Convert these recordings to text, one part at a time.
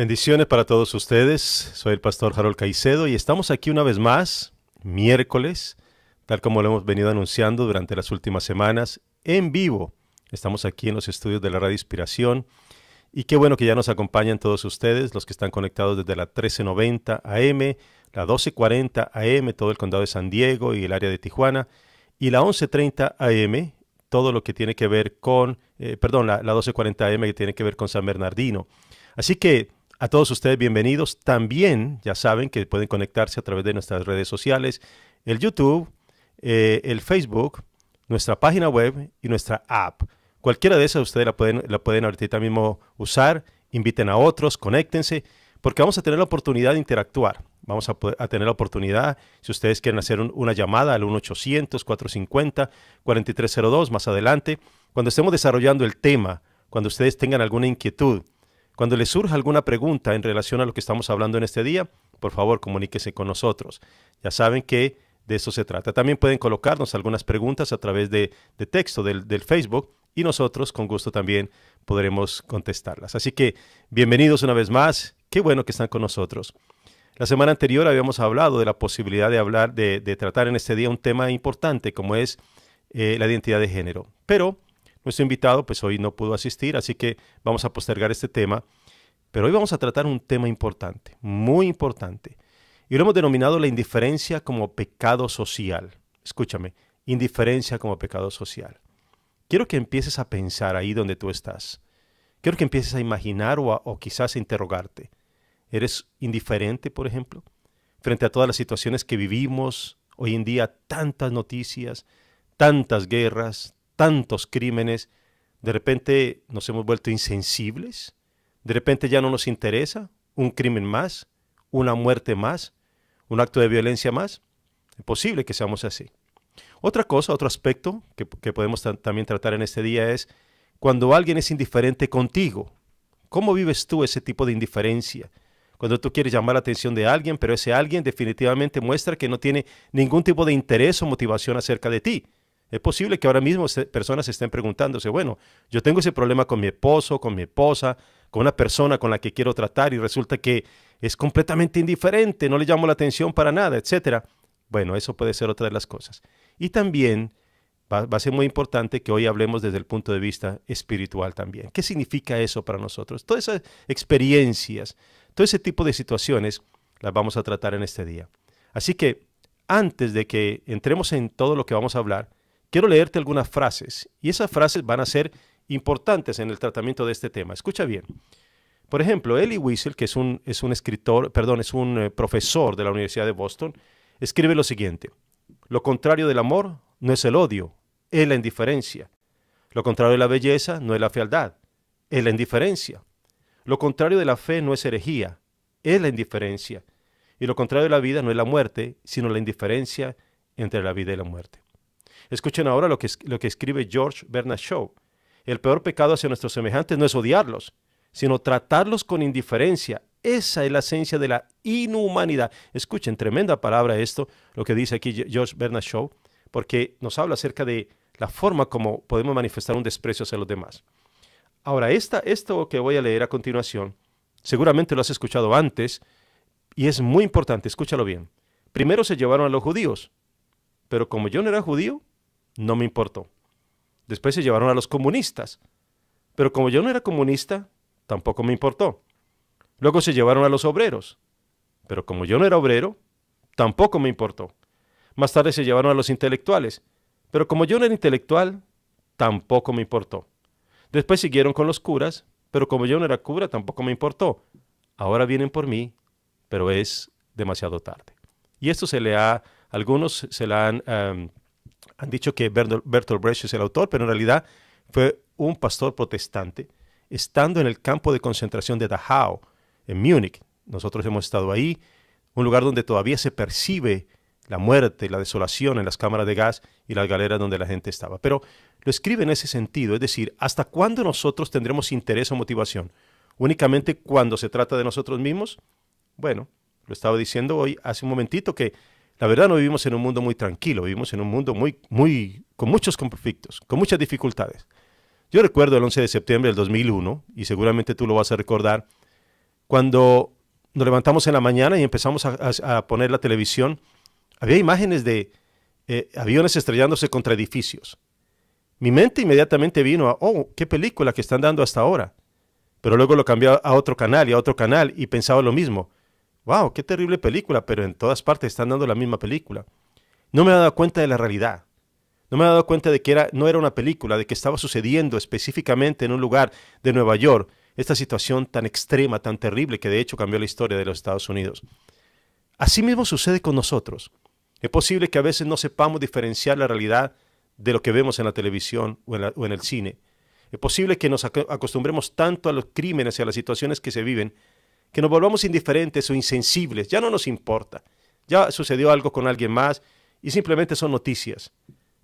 Bendiciones para todos ustedes. Soy el pastor Harold Caicedo y estamos aquí una vez más, miércoles, tal como lo hemos venido anunciando durante las últimas semanas, en vivo. Estamos aquí en los estudios de la Radio Inspiración y qué bueno que ya nos acompañan todos ustedes, los que están conectados desde la 1390 AM, la 1240 AM, todo el condado de San Diego y el área de Tijuana, y la 1130 AM, todo lo que tiene que ver con, eh, perdón, la 1240 AM que tiene que ver con San Bernardino. Así que a todos ustedes bienvenidos. También ya saben que pueden conectarse a través de nuestras redes sociales, el YouTube, eh, el Facebook, nuestra página web y nuestra app. Cualquiera de esas ustedes la pueden, la pueden ahorita mismo usar, inviten a otros, conéctense, porque vamos a tener la oportunidad de interactuar. Vamos a, tener la oportunidad, si ustedes quieren hacer una llamada al 1-800-450-4302 más adelante, cuando estemos desarrollando el tema, cuando ustedes tengan alguna inquietud cuando les surja alguna pregunta en relación a lo que estamos hablando en este día, por favor comuníquese con nosotros. Ya saben que de eso se trata. También pueden colocarnos algunas preguntas a través de, texto del, Facebook y nosotros con gusto también podremos contestarlas. Así que bienvenidos una vez más. Qué bueno que están con nosotros. La semana anterior habíamos hablado de la posibilidad de hablar, de, tratar en este día un tema importante como es eh, la identidad de género. Pero nuestro invitado pues hoy no pudo asistir, así que vamos a postergar este tema. Pero hoy vamos a tratar un tema importante, muy importante. Y lo hemos denominado la indiferencia como pecado social. Escúchame, indiferencia como pecado social. Quiero que empieces a pensar ahí donde tú estás. Quiero que empieces a imaginar o, o quizás a interrogarte. ¿Eres indiferente, por ejemplo? Frente a todas las situaciones que vivimos hoy en día, tantas noticias, tantas guerras, tantos crímenes, de repente nos hemos vuelto insensibles, de repente ya no nos interesa un crimen más, una muerte más, un acto de violencia más. Es posible que seamos así. Otra cosa, otro aspecto que, que podemos también tratar en este día es cuando alguien es indiferente contigo. ¿Cómo vives tú ese tipo de indiferencia? Cuando tú quieres llamar la atención de alguien, pero ese alguien definitivamente muestra que no tiene ningún tipo de interés o motivación acerca de ti. Es posible que ahora mismo personas se estén preguntándose, bueno, yo tengo ese problema con mi esposo, con mi esposa, con una persona con la que quiero tratar y resulta que es completamente indiferente, no le llamo la atención para nada, etc. Bueno, eso puede ser otra de las cosas. Y también va, a ser muy importante que hoy hablemos desde el punto de vista espiritual también. ¿Qué significa eso para nosotros? Todas esas experiencias, todo ese tipo de situaciones las vamos a tratar en este día. Así que antes de que entremos en todo lo que vamos a hablar, quiero leerte algunas frases y esas frases van a ser importantes en el tratamiento de este tema. Escucha bien. Por ejemplo, Eli Wiesel, que es un, es un escritor, perdón, es un eh, profesor de la Universidad de Boston, escribe lo siguiente. Lo contrario del amor no es el odio, es la indiferencia. Lo contrario de la belleza no es la fealdad, es la indiferencia. Lo contrario de la fe no es herejía, es la indiferencia. Y lo contrario de la vida no es la muerte, sino la indiferencia entre la vida y la muerte. Escuchen ahora lo que, escribe George Bernard Shaw. El peor pecado hacia nuestros semejantes no es odiarlos, sino tratarlos con indiferencia. Esa es la esencia de la inhumanidad. Escuchen, tremenda palabra esto, lo que dice aquí George Bernard Shaw, porque nos habla acerca de la forma como podemos manifestar un desprecio hacia los demás. Ahora, esta, esto que voy a leer a continuación, seguramente lo has escuchado antes y es muy importante, escúchalo bien. Primero se llevaron a los judíos, pero como yo no era judío, no me importó. Después se llevaron a los comunistas. Pero como yo no era comunista, tampoco me importó. Luego se llevaron a los obreros. Pero como yo no era obrero, tampoco me importó. Más tarde se llevaron a los intelectuales. Pero como yo no era intelectual, tampoco me importó. Después siguieron con los curas, pero como yo no era cura, tampoco me importó. Ahora vienen por mí, pero es demasiado tarde. Y esto se le ha, algunos se la han han dicho que Bertolt Brecht es el autor, pero en realidad fue un pastor protestante, estando en el campo de concentración de Dachau, en Múnich. Nosotros hemos estado ahí, un lugar donde todavía se percibe la muerte, la desolación en las cámaras de gas y las galeras donde la gente estaba. Pero lo escribe en ese sentido, es decir, ¿hasta cuándo nosotros tendremos interés o motivación? ¿Únicamente cuando se trata de nosotros mismos? Bueno, lo estaba diciendo hoy hace un momentito que la verdad no vivimos en un mundo muy tranquilo, vivimos en un mundo muy, muy, con muchos conflictos, con muchas dificultades. Yo recuerdo el 11 de septiembre del 2001, y seguramente tú lo vas a recordar, cuando nos levantamos en la mañana y empezamos a, poner la televisión, había imágenes de eh, aviones estrellándose contra edificios. Mi mente inmediatamente vino a, oh, qué película que están dando hasta ahora. Pero luego lo cambié a otro canal y a otro canal y pensaba lo mismo wow, qué terrible película, pero en todas partes están dando la misma película. No me he dado cuenta de la realidad. No me he dado cuenta de que era, no era una película, de que estaba sucediendo específicamente en un lugar de Nueva York esta situación tan extrema, tan terrible, que de hecho cambió la historia de los Estados Unidos. Así mismo sucede con nosotros. Es posible que a veces no sepamos diferenciar la realidad de lo que vemos en la televisión o en, o en el cine. Es posible que nos acostumbremos tanto a los crímenes y a las situaciones que se viven que nos volvamos indiferentes o insensibles, ya no nos importa. Ya sucedió algo con alguien más y simplemente son noticias.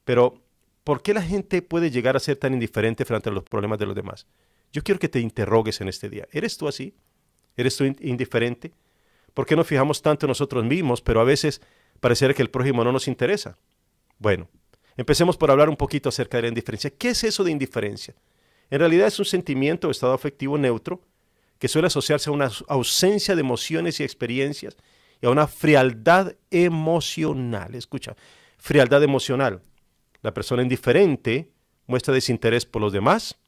Pero, ¿por qué la gente puede llegar a ser tan indiferente frente a los problemas de los demás? Yo quiero que te interrogues en este día. ¿Eres tú así? ¿Eres tú indiferente? ¿Por qué nos fijamos tanto en nosotros mismos, pero a veces parece que el prójimo no nos interesa? Bueno, empecemos por hablar un poquito acerca de la indiferencia. ¿Qué es eso de indiferencia? En realidad es un sentimiento o estado afectivo neutro que suele asociarse a una ausencia de emociones y experiencias y a una frialdad emocional. Escucha, frialdad emocional. La persona indiferente muestra desinterés por los demás.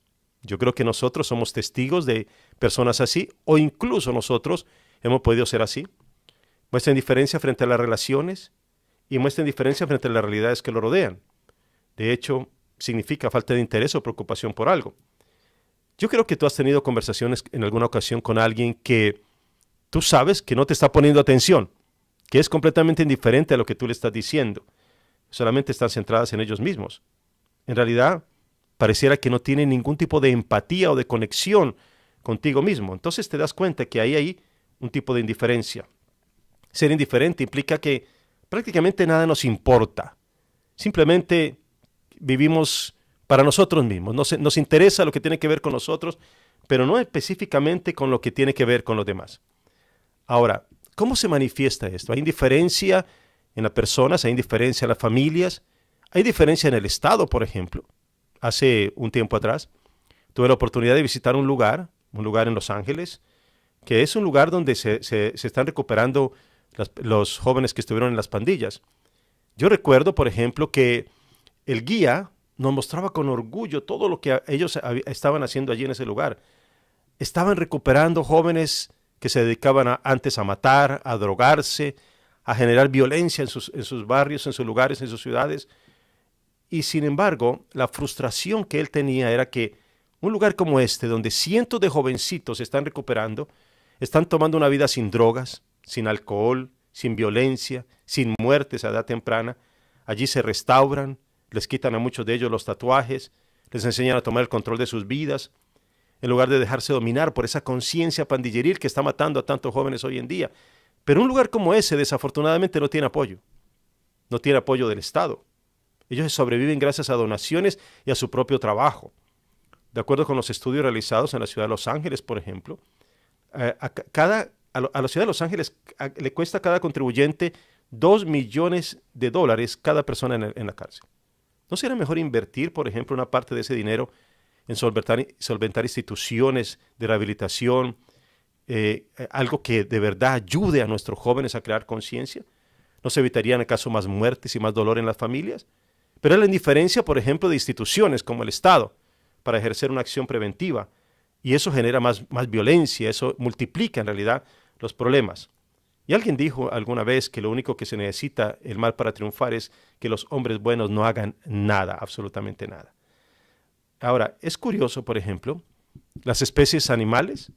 Yo creo que nosotros somos testigos de personas así, o incluso nosotros hemos podido ser así. Muestra indiferencia frente a las relaciones y muestra indiferencia frente a las realidades que lo rodean. De hecho, significa falta de interés o preocupación por algo. Yo creo que tú has tenido conversaciones en alguna ocasión con alguien que tú sabes que no te está poniendo atención, que es completamente indiferente a lo que tú le estás diciendo. Solamente están centradas en ellos mismos. En realidad, pareciera que no tienen ningún tipo de empatía o de conexión contigo mismo. Entonces te das cuenta que ahí hay un tipo de indiferencia. Ser indiferente implica que prácticamente nada nos importa. Simplemente vivimos para nosotros mismos. Nos, nos interesa lo que tiene que ver con nosotros, pero no específicamente con lo que tiene que ver con los demás. Ahora, ¿cómo se manifiesta esto? ¿Hay indiferencia en las personas? ¿Hay indiferencia en las familias? ¿Hay diferencia en el Estado, por ejemplo? Hace un tiempo atrás tuve la oportunidad de visitar un lugar, un lugar en Los Ángeles, que es un lugar donde se, están recuperando los jóvenes que estuvieron en las pandillas. Yo recuerdo, por ejemplo, que el guía nos mostraba con orgullo todo lo que ellos estaban haciendo allí en ese lugar. Estaban recuperando jóvenes que se dedicaban antes a matar, a drogarse, a generar violencia en sus, en sus barrios, en sus lugares, en sus ciudades. Y sin embargo, la frustración que él tenía era que un lugar como este, donde cientos de jovencitos se están recuperando, están tomando una vida sin drogas, sin alcohol, sin violencia, sin muertes a edad temprana, allí se restauran, les quitan a muchos de ellos los tatuajes, les enseñan a tomar el control de sus vidas, en lugar de dejarse dominar por esa conciencia pandilleril que está matando a tantos jóvenes hoy en día. Pero un lugar como ese desafortunadamente no tiene apoyo, no tiene apoyo del Estado. Ellos sobreviven gracias a donaciones y a su propio trabajo. De acuerdo con los estudios realizados en la ciudad de Los Ángeles, por ejemplo, eh, a, cada, a, la ciudad de Los Ángeles le cuesta a cada contribuyente 2 millones de dólares cada persona en la cárcel. ¿No sería mejor invertir, por ejemplo, una parte de ese dinero en solventar, instituciones de rehabilitación, eh, eh, algo que de verdad ayude a nuestros jóvenes a crear conciencia? ¿No se evitarían acaso más muertes y más dolor en las familias? Pero es la indiferencia, por ejemplo, de instituciones como el Estado para ejercer una acción preventiva. Y eso genera más, más violencia, eso multiplica en realidad los problemas. Y alguien dijo alguna vez que lo único que se necesita el mal para triunfar es que los hombres buenos no hagan nada, absolutamente nada. Ahora, es curioso, por ejemplo, las especies animales,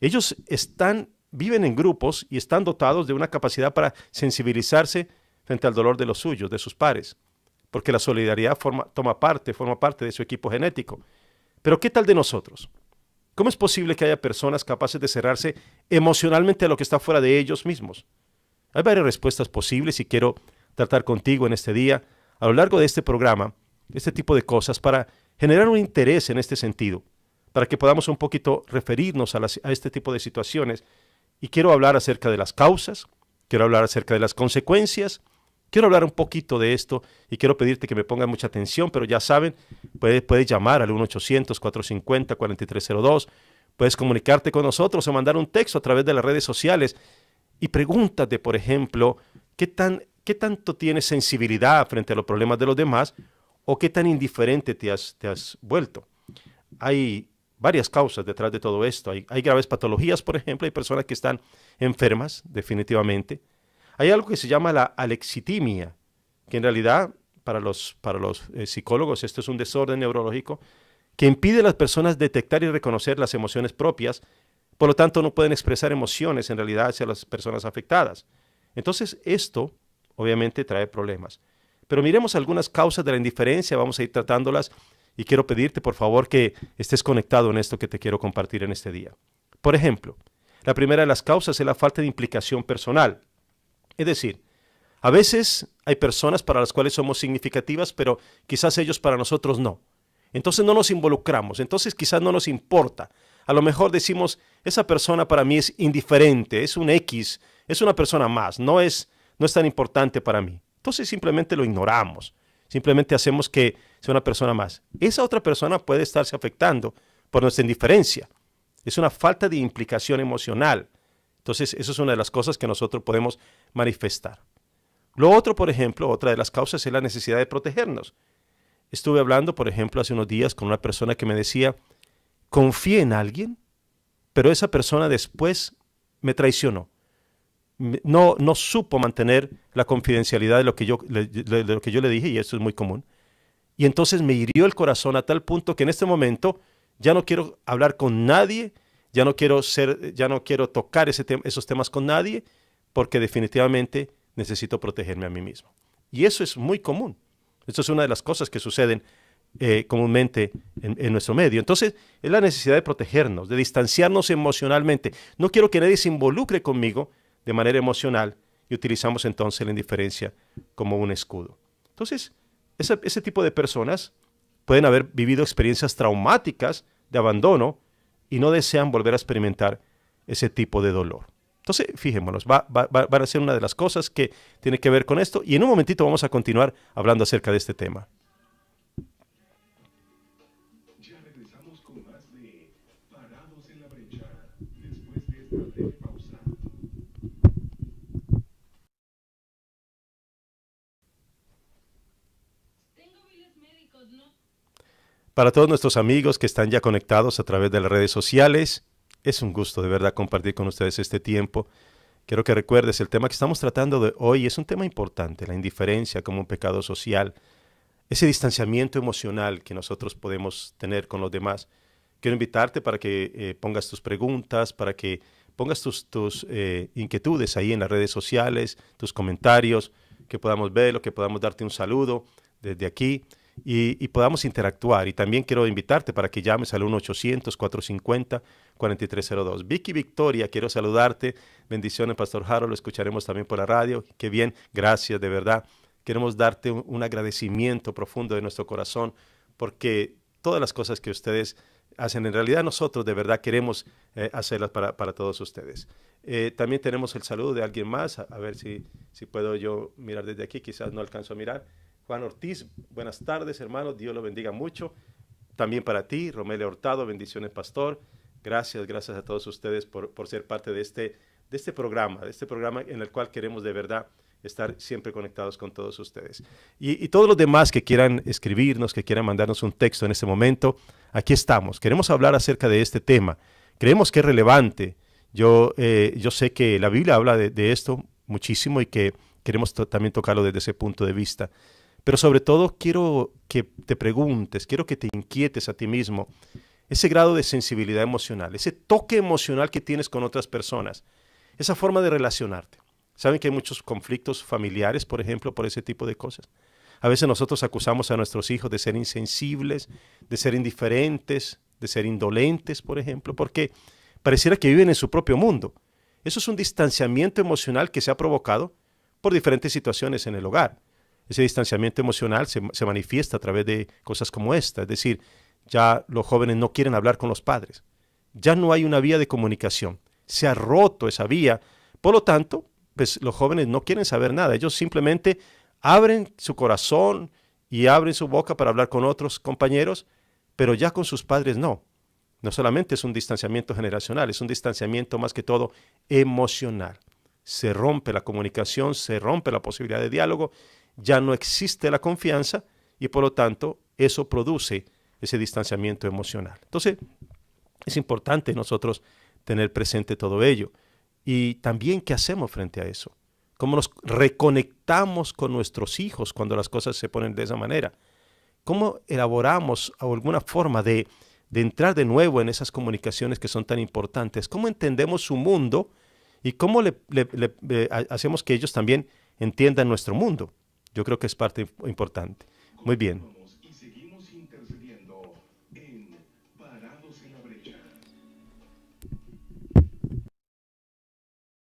ellos están, viven en grupos y están dotados de una capacidad para sensibilizarse frente al dolor de los suyos, de sus pares, porque la solidaridad toma parte, forma parte de su equipo genético. Pero ¿qué tal de nosotros? ¿Cómo es posible que haya personas capaces de cerrarse emocionalmente a lo que está fuera de ellos mismos? Hay varias respuestas posibles y quiero tratar contigo en este día, a lo largo de este programa, este tipo de cosas para generar un interés en este sentido, para que podamos un poquito referirnos a, a este tipo de situaciones. Y quiero hablar acerca de las causas, quiero hablar acerca de las consecuencias, Quiero hablar un poquito de esto y quiero pedirte que me pongan mucha atención, pero ya saben, puedes, llamar al 1-800-450-4302, puedes comunicarte con nosotros o mandar un texto a través de las redes sociales y pregúntate, por ejemplo, ¿qué, tan, qué tanto tienes sensibilidad frente a los problemas de los demás o qué tan indiferente te has, te has vuelto? Hay varias causas detrás de todo esto. Hay, hay graves patologías, por ejemplo, hay personas que están enfermas, definitivamente hay algo que se llama la alexitimia, que en realidad para los, para los eh, psicólogos esto es un desorden neurológico que impide a las personas detectar y reconocer las emociones propias, por lo tanto no pueden expresar emociones en realidad hacia las personas afectadas. Entonces esto obviamente trae problemas. Pero miremos algunas causas de la indiferencia, vamos a ir tratándolas y quiero pedirte por favor que estés conectado en esto que te quiero compartir en este día. Por ejemplo, la primera de las causas es la falta de implicación personal. Es decir, a veces hay personas para las cuales somos significativas, pero quizás ellos para nosotros no. Entonces no nos involucramos, entonces quizás no nos importa. A lo mejor decimos, esa persona para mí es indiferente, es un X, es una persona más, no es, no es tan importante para mí. Entonces simplemente lo ignoramos, simplemente hacemos que sea una persona más. Esa otra persona puede estarse afectando por nuestra indiferencia. Es una falta de implicación emocional. Entonces, eso es una de las cosas que nosotros podemos manifestar. Lo otro, por ejemplo, otra de las causas es la necesidad de protegernos. Estuve hablando, por ejemplo, hace unos días con una persona que me decía, confié en alguien, pero esa persona después me traicionó. No, no supo mantener la confidencialidad de lo, que yo, de lo que yo le dije, y eso es muy común. Y entonces me hirió el corazón a tal punto que en este momento ya no quiero hablar con nadie ya no quiero ser, ya no quiero tocar esos temas con nadie porque definitivamente necesito protegerme a mí mismo. Y eso es muy común. Esto es una de las cosas que suceden eh, comúnmente en, nuestro medio. Entonces, es la necesidad de protegernos, de distanciarnos emocionalmente. No quiero que nadie se involucre conmigo de manera emocional y utilizamos entonces la indiferencia como un escudo. Entonces, ese tipo de personas pueden haber vivido experiencias traumáticas de abandono y no desean volver a experimentar ese tipo de dolor. Entonces, fijémonos, va, va, va a ser una de las cosas que tiene que ver con esto y en un momentito vamos a continuar hablando acerca de este tema. Para todos nuestros amigos que están ya conectados a través de las redes sociales, es un gusto de verdad compartir con ustedes este tiempo. Quiero que recuerdes, el tema que estamos tratando de hoy es un tema importante, la indiferencia como un pecado social, ese distanciamiento emocional que nosotros podemos tener con los demás. Quiero invitarte para que eh, pongas tus preguntas, para que pongas tus, eh, inquietudes ahí en las redes sociales, tus comentarios, que podamos verlo, que podamos darte un saludo desde aquí y, podamos interactuar. Y también quiero invitarte para que llames al 1-800-450-4302. Vicky Victoria, quiero saludarte. Bendiciones, Pastor Jaro. Lo escucharemos también por la radio. Qué bien. Gracias, de verdad. Queremos darte un, agradecimiento profundo de nuestro corazón porque todas las cosas que ustedes hacen, en realidad nosotros de verdad queremos eh, hacerlas para, para, todos ustedes. Eh, también tenemos el saludo de alguien más. A, a ver si, si puedo yo mirar desde aquí. Quizás no alcanzo a mirar. Juan Ortiz, buenas tardes, hermanos. Dios lo bendiga mucho. También para ti, Romelia Hurtado, bendiciones, pastor. Gracias, gracias a todos ustedes por, ser parte de este, de este programa, de este programa en el cual queremos de verdad estar siempre conectados con todos ustedes. Y, todos los demás que quieran escribirnos, que quieran mandarnos un texto en este momento, aquí estamos. Queremos hablar acerca de este tema. Creemos que es relevante. Yo, eh, yo sé que la Biblia habla de, esto muchísimo y que queremos también tocarlo desde ese punto de vista. Pero sobre todo quiero que te preguntes, quiero que te inquietes a ti mismo ese grado de sensibilidad emocional, ese toque emocional que tienes con otras personas, esa forma de relacionarte. Saben que hay muchos conflictos familiares, por ejemplo, por ese tipo de cosas. A veces nosotros acusamos a nuestros hijos de ser insensibles, de ser indiferentes, de ser indolentes, por ejemplo, porque pareciera que viven en su propio mundo. Eso es un distanciamiento emocional que se ha provocado por diferentes situaciones en el hogar ese distanciamiento emocional se, manifiesta a través de cosas como esta. Es decir, ya los jóvenes no quieren hablar con los padres. Ya no hay una vía de comunicación. Se ha roto esa vía. Por lo tanto, pues los jóvenes no quieren saber nada. Ellos simplemente abren su corazón y abren su boca para hablar con otros compañeros, pero ya con sus padres no. No solamente es un distanciamiento generacional, es un distanciamiento más que todo emocional. Se rompe la comunicación, se rompe la posibilidad de diálogo ya no existe la confianza y por lo tanto eso produce ese distanciamiento emocional. Entonces, es importante nosotros tener presente todo ello y también qué hacemos frente a eso, cómo nos reconectamos con nuestros hijos cuando las cosas se ponen de esa manera, cómo elaboramos alguna forma de, entrar de nuevo en esas comunicaciones que son tan importantes, cómo entendemos su mundo y cómo le, eh, hacemos que ellos también entiendan nuestro mundo. Yo creo que es parte importante. Muy bien.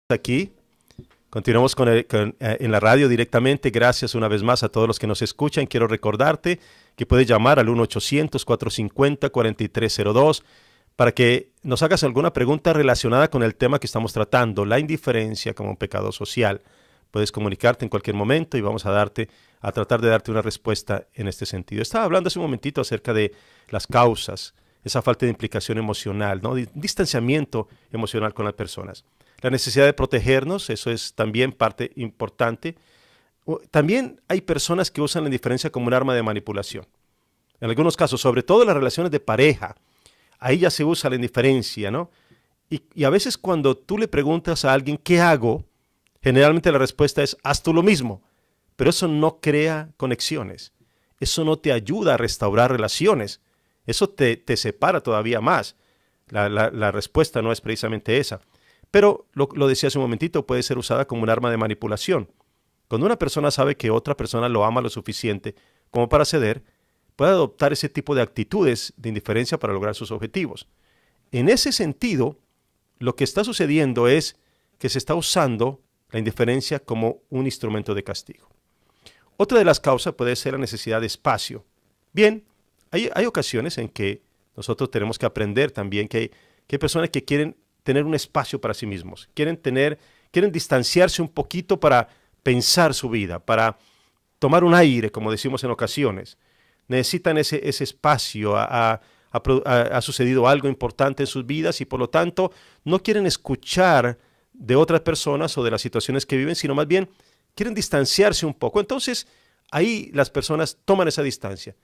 Aquí Continuamos con eh, en la radio directamente. Gracias una vez más a todos los que nos escuchan. Quiero recordarte que puedes llamar al 1-800-450-4302 para que nos hagas alguna pregunta relacionada con el tema que estamos tratando, la indiferencia como un pecado social puedes comunicarte en cualquier momento y vamos a darte a tratar de darte una respuesta en este sentido. Estaba hablando hace un momentito acerca de las causas, esa falta de implicación emocional, ¿no? distanciamiento emocional con las personas. La necesidad de protegernos, eso es también parte importante. También hay personas que usan la indiferencia como un arma de manipulación. En algunos casos, sobre todo en las relaciones de pareja, ahí ya se usa la indiferencia, ¿no? y a veces cuando tú le preguntas a alguien, ¿qué hago? Generalmente la respuesta es, haz tú lo mismo, pero eso no crea conexiones, eso no te ayuda a restaurar relaciones, eso te, separa todavía más. La, respuesta no es precisamente esa. Pero lo, lo decía hace un momentito, puede ser usada como un arma de manipulación. Cuando una persona sabe que otra persona lo ama lo suficiente como para ceder, puede adoptar ese tipo de actitudes de indiferencia para lograr sus objetivos. En ese sentido, lo que está sucediendo es que se está usando la indiferencia como un instrumento de castigo. Otra de las causas puede ser la necesidad de espacio. Bien, hay, ocasiones en que nosotros tenemos que aprender también que hay, personas que quieren tener un espacio para sí mismos, quieren, tener, quieren distanciarse un poquito para pensar su vida, para tomar un aire, como decimos en ocasiones. Necesitan ese, espacio, ha sucedido algo importante en sus vidas y por lo tanto no quieren escuchar de otras personas o de las situaciones que viven, sino más bien quieren distanciarse un poco. Entonces, ahí las personas toman esa distancia.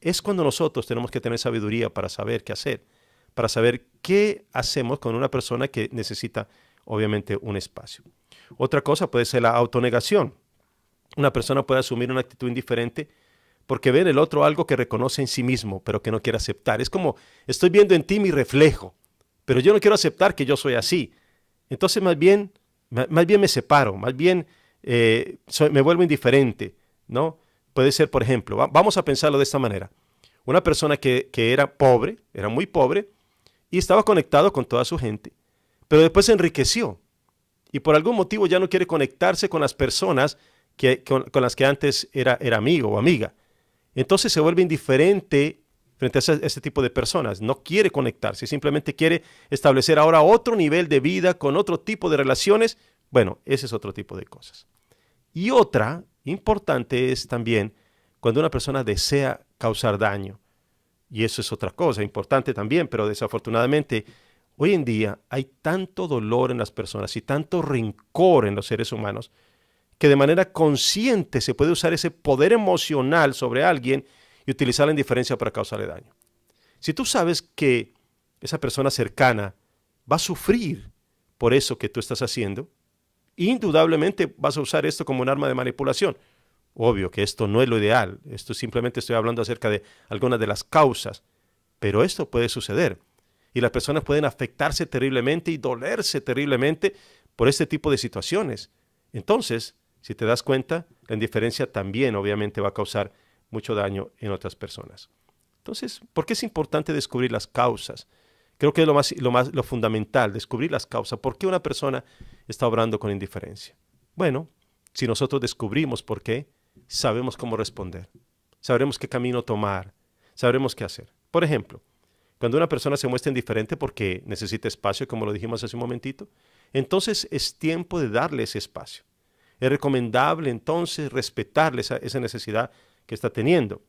Es cuando nosotros tenemos que tener sabiduría para saber qué hacer, para saber qué hacemos con una persona que necesita, obviamente, un espacio. Otra cosa puede ser la autonegación. Una persona puede asumir una actitud indiferente porque ve en el otro algo que reconoce en sí mismo, pero que no quiere aceptar. Es como, estoy viendo en ti mi reflejo, pero yo no quiero aceptar que yo soy así. Entonces más bien, más bien me separo, más bien eh, me vuelvo indiferente, ¿no? Puede ser, por ejemplo, vamos a pensarlo de esta manera. Una persona que, era pobre, era muy pobre, y estaba conectado con toda su gente, pero después se enriqueció y por algún motivo ya no quiere conectarse con las personas que, con, las que antes era, era amigo o amiga. Entonces se vuelve indiferente frente a ese, tipo de personas. No quiere conectarse, simplemente quiere establecer ahora otro nivel de vida con otro tipo de relaciones. Bueno, ese es otro tipo de cosas. Y otra importante es también cuando una persona desea causar daño. Y eso es otra cosa importante también, pero desafortunadamente hoy en día hay tanto dolor en las personas y tanto rencor en los seres humanos que de manera consciente se puede usar ese poder emocional sobre alguien y utilizar la indiferencia para causarle daño. Si tú sabes que esa persona cercana va a sufrir por eso que tú estás haciendo, indudablemente vas a usar esto como un arma de manipulación. Obvio que esto no es lo ideal, esto simplemente estoy hablando acerca de algunas de las causas, pero esto puede suceder y las personas pueden afectarse terriblemente y dolerse terriblemente por este tipo de situaciones. Entonces, si te das cuenta, la indiferencia también obviamente va a causar mucho daño en otras personas. Entonces, ¿por qué es importante descubrir las causas? Creo que es lo más, lo más lo fundamental, descubrir las causas. ¿Por qué una persona está obrando con indiferencia? Bueno, si nosotros descubrimos por qué, sabemos cómo responder, sabremos qué camino tomar, sabremos qué hacer. Por ejemplo, cuando una persona se muestra indiferente porque necesita espacio, como lo dijimos hace un momentito, entonces es tiempo de darle ese espacio. Es recomendable entonces respetarle esa, esa necesidad que está teniendo.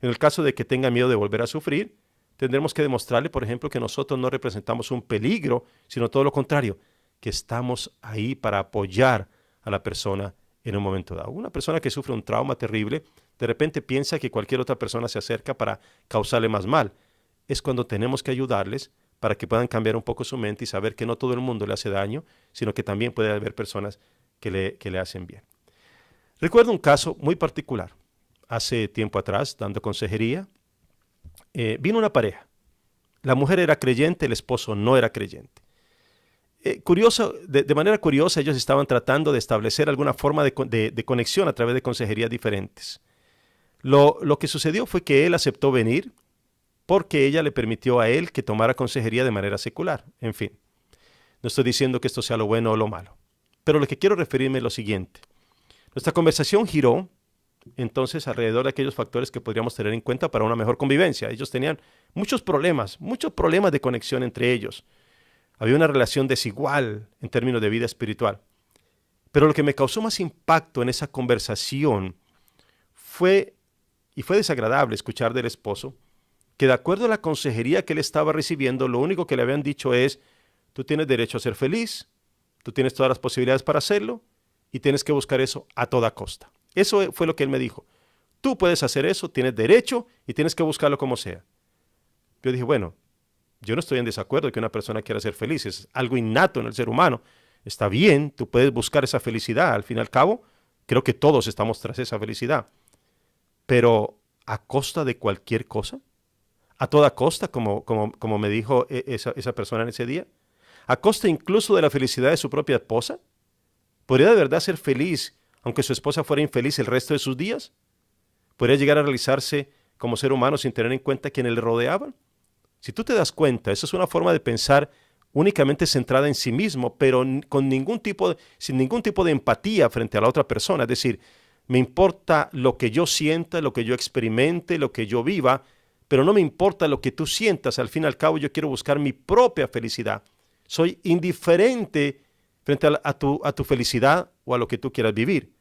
En el caso de que tenga miedo de volver a sufrir, tendremos que demostrarle, por ejemplo, que nosotros no representamos un peligro, sino todo lo contrario, que estamos ahí para apoyar a la persona en un momento dado. Una persona que sufre un trauma terrible, de repente piensa que cualquier otra persona se acerca para causarle más mal. Es cuando tenemos que ayudarles para que puedan cambiar un poco su mente y saber que no todo el mundo le hace daño, sino que también puede haber personas que le, que le hacen bien. Recuerdo un caso muy particular hace tiempo atrás, dando consejería, eh, vino una pareja. La mujer era creyente, el esposo no era creyente. Eh, curioso, de, manera curiosa, ellos estaban tratando de establecer alguna forma de, conexión a través de consejerías diferentes. Lo, lo, que sucedió fue que él aceptó venir porque ella le permitió a él que tomara consejería de manera secular. En fin, no estoy diciendo que esto sea lo bueno o lo malo, pero lo que quiero referirme es lo siguiente. Nuestra conversación giró entonces alrededor de aquellos factores que podríamos tener en cuenta para una mejor convivencia. Ellos tenían muchos problemas, muchos problemas de conexión entre ellos. Había una relación desigual en términos de vida espiritual. Pero lo que me causó más impacto en esa conversación fue, y fue desagradable escuchar del esposo, que de acuerdo a la consejería que él estaba recibiendo, lo único que le habían dicho es, tú tienes derecho a ser feliz, tú tienes todas las posibilidades para hacerlo y tienes que buscar eso a toda costa. Eso fue lo que él me dijo. Tú puedes hacer eso, tienes derecho y tienes que buscarlo como sea. Yo dije, bueno, yo no estoy en desacuerdo de que una persona quiera ser feliz, es algo innato en el ser humano. Está bien, tú puedes buscar esa felicidad. Al fin y al cabo, creo que todos estamos tras esa felicidad. Pero a costa de cualquier cosa, a toda costa, como, como, como me dijo e, esa, esa persona en ese día, a costa incluso de la felicidad de su propia esposa, ¿podría de verdad ser feliz aunque su esposa fuera infeliz el resto de sus días? ¿Podría llegar a realizarse como ser humano sin tener en cuenta quienes le rodeaban? Si tú te das cuenta, esa es una forma de pensar únicamente centrada en sí mismo, pero con ningún tipo de, sin ningún tipo de empatía frente a la otra persona. Es decir, me importa lo que yo sienta, lo que yo experimente, lo que yo viva, pero no me importa lo que tú sientas. Al fin y al cabo, yo quiero buscar mi propia felicidad. Soy indiferente frente a, tu, a tu felicidad o a lo que tú quieras vivir.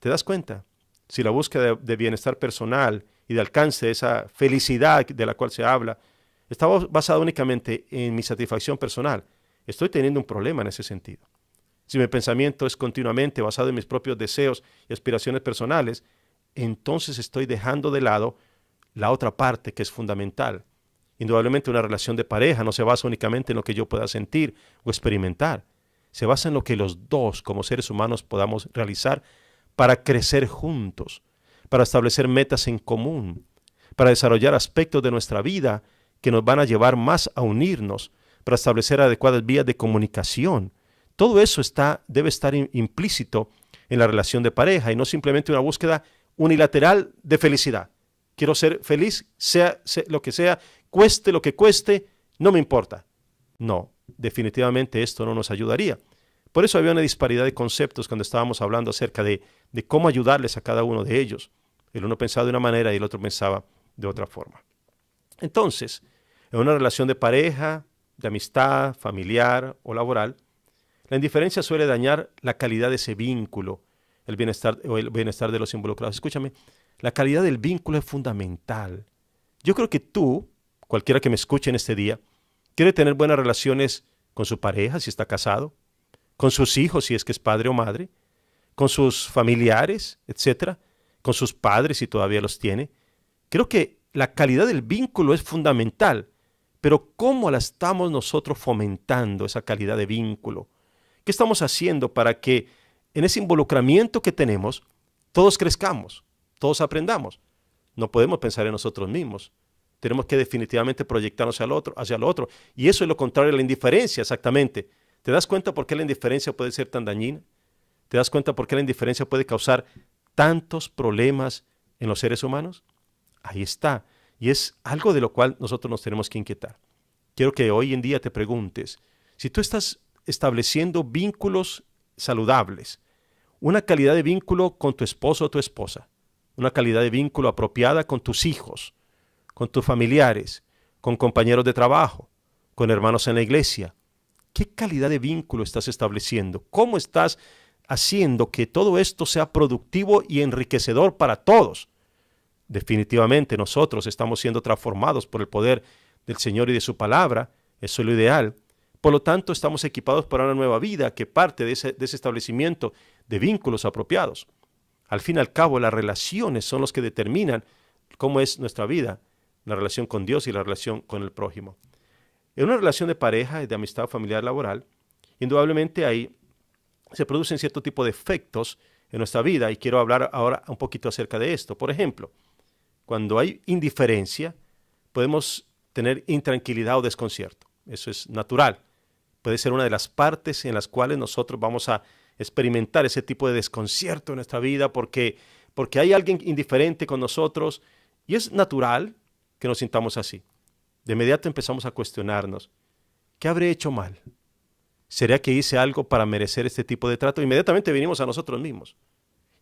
¿Te das cuenta? Si la búsqueda de bienestar personal y de alcance esa felicidad de la cual se habla está basada únicamente en mi satisfacción personal, estoy teniendo un problema en ese sentido. Si mi pensamiento es continuamente basado en mis propios deseos y aspiraciones personales, entonces estoy dejando de lado la otra parte que es fundamental. Indudablemente una relación de pareja no se basa únicamente en lo que yo pueda sentir o experimentar, se basa en lo que los dos como seres humanos podamos realizar para crecer juntos, para establecer metas en común, para desarrollar aspectos de nuestra vida que nos van a llevar más a unirnos, para establecer adecuadas vías de comunicación. Todo eso está, debe estar implícito en la relación de pareja y no simplemente una búsqueda unilateral de felicidad. Quiero ser feliz, sea lo que sea, cueste lo que cueste, no me importa. No, definitivamente esto no nos ayudaría. Por eso había una disparidad de conceptos cuando estábamos hablando acerca de, cómo ayudarles a cada uno de ellos. El uno pensaba de una manera y el otro pensaba de otra forma. Entonces, en una relación de pareja, de amistad, familiar o laboral, la indiferencia suele dañar la calidad de ese vínculo, el bienestar, o el bienestar de los involucrados. Escúchame, la calidad del vínculo es fundamental. Yo creo que tú, cualquiera que me escuche en este día, quiere tener buenas relaciones con su pareja si está casado, con sus hijos, si es que es padre o madre, con sus familiares, etcétera, con sus padres, si todavía los tiene. Creo que la calidad del vínculo es fundamental, pero ¿cómo la estamos nosotros fomentando esa calidad de vínculo? ¿Qué estamos haciendo para que en ese involucramiento que tenemos todos crezcamos, todos aprendamos? No podemos pensar en nosotros mismos. Tenemos que definitivamente proyectarnos hacia el otro, hacia el otro. Y eso es lo contrario a la indiferencia, exactamente. ¿Te das cuenta por qué la indiferencia puede ser tan dañina? ¿Te das cuenta por qué la indiferencia puede causar tantos problemas en los seres humanos? Ahí está. Y es algo de lo cual nosotros nos tenemos que inquietar. Quiero que hoy en día te preguntes, si tú estás estableciendo vínculos saludables, una calidad de vínculo con tu esposo o tu esposa, una calidad de vínculo apropiada con tus hijos, con tus familiares, con compañeros de trabajo, con hermanos en la iglesia, ¿Qué calidad de vínculo estás estableciendo? ¿Cómo estás haciendo que todo esto sea productivo y enriquecedor para todos? Definitivamente nosotros estamos siendo transformados por el poder del Señor y de su palabra. Eso es lo ideal. Por lo tanto, estamos equipados para una nueva vida que parte de ese, establecimiento de vínculos apropiados. Al fin y al cabo, las relaciones son los que determinan cómo es nuestra vida, la relación con Dios y la relación con el prójimo. En una relación de pareja, de amistad familiar laboral, indudablemente ahí se producen cierto tipo de efectos en nuestra vida y quiero hablar ahora un poquito acerca de esto. Por ejemplo, cuando hay indiferencia, podemos tener intranquilidad o desconcierto. Eso es natural. Puede ser una de las partes en las cuales nosotros vamos a experimentar ese tipo de desconcierto en nuestra vida porque, porque hay alguien indiferente con nosotros y es natural que nos sintamos así de inmediato empezamos a cuestionarnos, ¿qué habré hecho mal? ¿Será que hice algo para merecer este tipo de trato? Inmediatamente vinimos a nosotros mismos.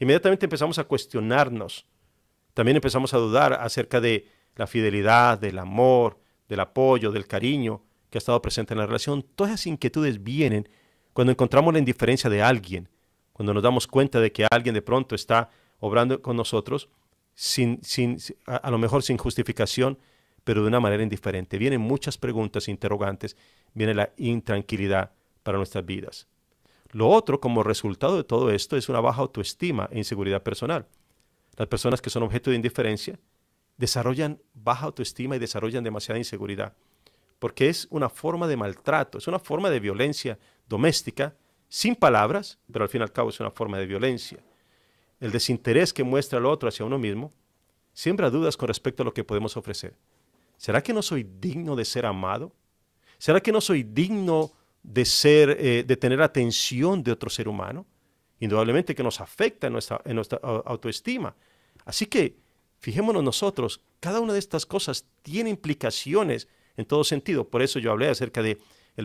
Inmediatamente empezamos a cuestionarnos. También empezamos a dudar acerca de la fidelidad, del amor, del apoyo, del cariño que ha estado presente en la relación. Todas esas inquietudes vienen cuando encontramos la indiferencia de alguien, cuando nos damos cuenta de que alguien de pronto está obrando con nosotros sin, sin, a lo mejor sin justificación, pero de una manera indiferente. Vienen muchas preguntas interrogantes, viene la intranquilidad para nuestras vidas. Lo otro, como resultado de todo esto, es una baja autoestima e inseguridad personal. Las personas que son objeto de indiferencia desarrollan baja autoestima y desarrollan demasiada inseguridad, porque es una forma de maltrato, es una forma de violencia doméstica, sin palabras, pero al fin y al cabo es una forma de violencia. El desinterés que muestra el otro hacia uno mismo siembra dudas con respecto a lo que podemos ofrecer. ¿Será que no soy digno de ser amado? ¿Será que no soy digno de, ser, eh, de tener atención de otro ser humano? Indudablemente que nos afecta en nuestra, autoestima. Así que fijémonos nosotros, cada una de estas cosas tiene implicaciones en todo sentido. Por eso yo hablé acerca de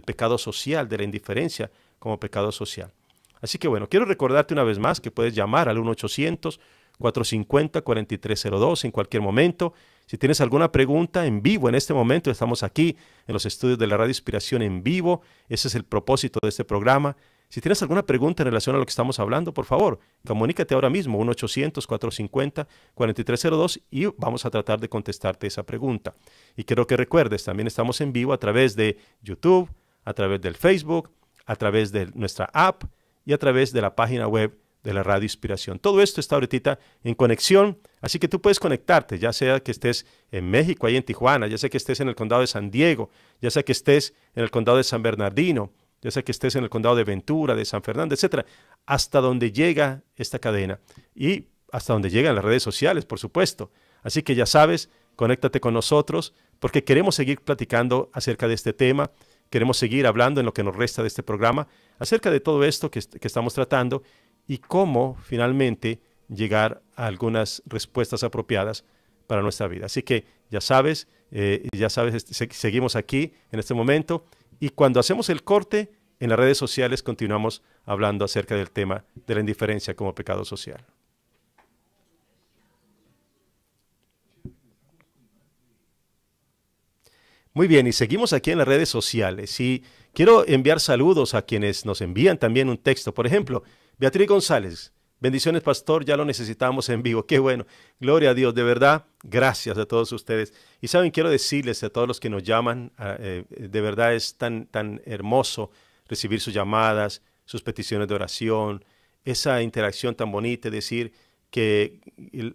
pecado social, de la indiferencia como pecado social. Así que bueno, quiero recordarte una vez más que puedes llamar al 1 800 450 4302 en cualquier momento. Si tienes alguna pregunta en vivo en este momento, estamos aquí en los estudios de la Radio Inspiración en vivo. Ese es el propósito de este programa. Si tienes alguna pregunta en relación a lo que estamos hablando, por favor, comunícate ahora mismo, 1-800-450-4302 y vamos a tratar de contestarte esa pregunta. Y quiero que recuerdes, también estamos en vivo a través de YouTube, a través del Facebook, a través de nuestra app y a través de la página web de la radio Inspiración. Todo esto está ahorita en conexión, así que tú puedes conectarte, ya sea que estés en México, ahí en Tijuana, ya sea que estés en el condado de San Diego, ya sea que estés en el condado de San Bernardino, ya sea que estés en el condado de Ventura, de San Fernando, etcétera, hasta donde llega esta cadena y hasta donde llegan las redes sociales, por supuesto. Así que ya sabes, conéctate con nosotros porque queremos seguir platicando acerca de este tema, queremos seguir hablando en lo que nos resta de este programa, acerca de todo esto que, que estamos tratando y cómo finalmente llegar a algunas respuestas apropiadas para nuestra vida. Así que ya sabes, eh, ya sabes, este, seguimos aquí en este momento y cuando hacemos el corte en las redes sociales continuamos hablando acerca del tema de la indiferencia como pecado social. Muy bien, y seguimos aquí en las redes sociales. Y quiero enviar saludos a quienes nos envían también un texto. Por ejemplo, Beatriz González, bendiciones pastor, ya lo necesitamos en vivo, qué bueno, gloria a Dios, de verdad, gracias a todos ustedes. Y saben, quiero decirles a todos los que nos llaman, ah, eh, de verdad es tan, tan hermoso recibir sus llamadas, sus peticiones de oración, esa interacción tan bonita, decir que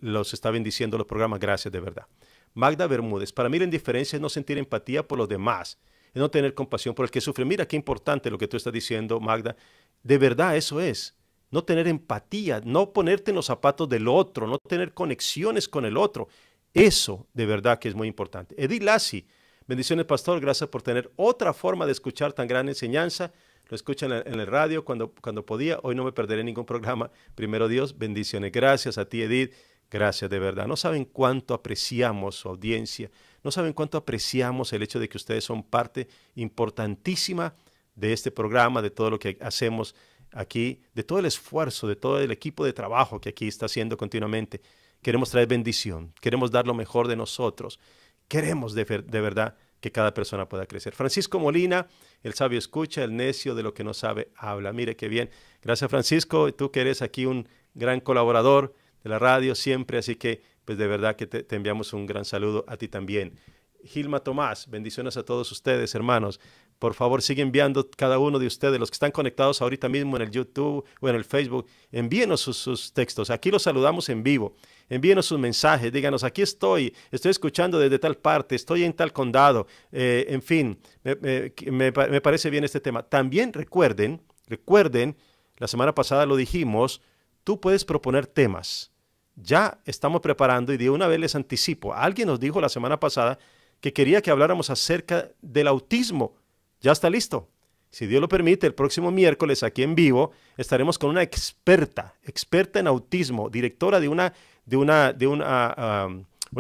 los está bendiciendo los programas, gracias de verdad. Magda Bermúdez, para mí la indiferencia es no sentir empatía por los demás, es no tener compasión por el que sufre. Mira qué importante lo que tú estás diciendo, Magda. De verdad, eso es no tener empatía, no ponerte en los zapatos del otro, no tener conexiones con el otro. Eso de verdad que es muy importante. Edith Lassi, bendiciones pastor, gracias por tener otra forma de escuchar tan gran enseñanza. Lo escuchan en, el radio cuando, cuando podía. Hoy no me perderé ningún programa. Primero Dios, bendiciones. Gracias a ti, Edith. Gracias de verdad. No saben cuánto apreciamos su audiencia. No saben cuánto apreciamos el hecho de que ustedes son parte importantísima de este programa, de todo lo que hacemos aquí, de todo el esfuerzo, de todo el equipo de trabajo que aquí está haciendo continuamente. Queremos traer bendición, queremos dar lo mejor de nosotros, queremos de, verdad que cada persona pueda crecer. Francisco Molina, el sabio escucha, el necio de lo que no sabe habla. Mire qué bien. Gracias Francisco, tú que eres aquí un gran colaborador de la radio siempre, así que pues de verdad que te, te enviamos un gran saludo a ti también. Gilma Tomás, bendiciones a todos ustedes, hermanos. Por favor, sigue enviando cada uno de ustedes, los que están conectados ahorita mismo en el YouTube o en el Facebook, envíenos sus, textos. Aquí los saludamos en vivo. Envíenos sus mensajes, díganos, aquí estoy, estoy escuchando desde tal parte, estoy en tal condado. Eh, en fin, me, me parece bien este tema. También recuerden, recuerden, la semana pasada lo dijimos, tú puedes proponer temas. Ya estamos preparando y de una vez les anticipo, alguien nos dijo la semana pasada que quería que habláramos acerca del autismo ya está listo. Si Dios lo permite, el próximo miércoles aquí en vivo estaremos con una experta, experta en autismo, directora de una, de una,